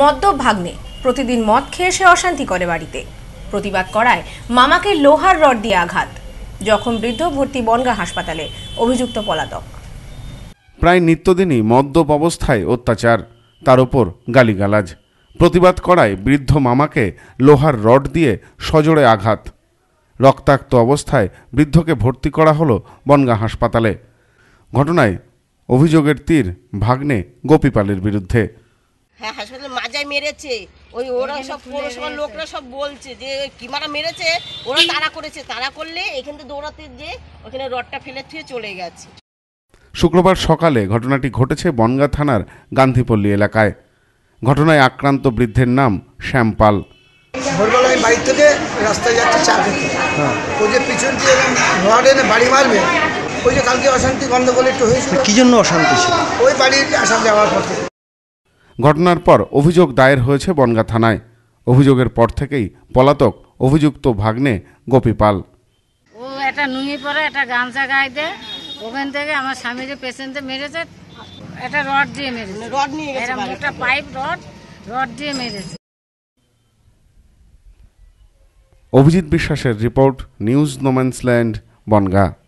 মদ্য ভাগ্নে প্রতিদিন মদ খেয়ে সে অশান্তি করে বাড়িতে প্রতিবাদ করায় মামাকে লোহার রড দিয়ে আঘাত যখন বৃদ্ধ ভর্তি বনগা হাসপাতালে অভিযুক্ত পলাতক প্রায় নিত্যদিনই মদ্যপ অবস্থায় অত্যাচার তার ওপর গালিগালাজ প্রতিবাদ করায় বৃদ্ধ মামাকে লোহার রড দিয়ে সজোরে আঘাত রক্তাক্ত অবস্থায় বৃদ্ধকে ভর্তি করা হলো বনগা হাসপাতালে ঘটনায় অভিযোগের তীর ভাগ্নে গোপীপালের বিরুদ্ধে হ্যাঁ হাসপাতালে হ্যাঁ, মাজায় মেরেছে ওই ওরা সব পৌরসভার লোকরা সব বলছে যে ওই কিমারা মেরেছে ওরা তাড়া করেছে তাড়া করলে এখান থেকে দৌড়াতে যে ওখানে রডটা ফেলে থুয়ে চলে গেছে শুক্রবার সকালে ঘটনাটি ঘটেছে বনগা থানার গান্ধীপল্লী এলাকায় ঘটনায় আক্রান্ত বৃদ্ধের নাম শ্যামপাল পাল ভোরবেলা আমি বাড়ি থেকে রাস্তায় যাচ্ছে চা খেতে ওই যে পিছন দিয়ে রড এনে বাড়ি মারবে ওই যে কালকে অশান্তি গন্ডগোল একটু হয়েছিল কি জন্য অশান্তি ছিল ওই বাড়ির আসা যাওয়ার পথে ঘটনার পর অভিযোগ দায়ের হয়েছে বনগা থানায় অভিযোগের পর থেকেই পলাতক অভিযুক্ত ভাগ্নে গোপীপাল ও এটা নুঙি পরে এটা গামছা গায়ে দেয় ওখান থেকে আমার স্বামীর পেশেন্টে মেরেছে এটা রড দিয়ে মেরেছে মানে রড নিয়ে গেছে একটা পাইপ রড রড দিয়ে মেরেছে অভিজিৎ বিশ্বাসের রিপোর্ট নিউজ নোম্যান্সল্যান্ড বনগা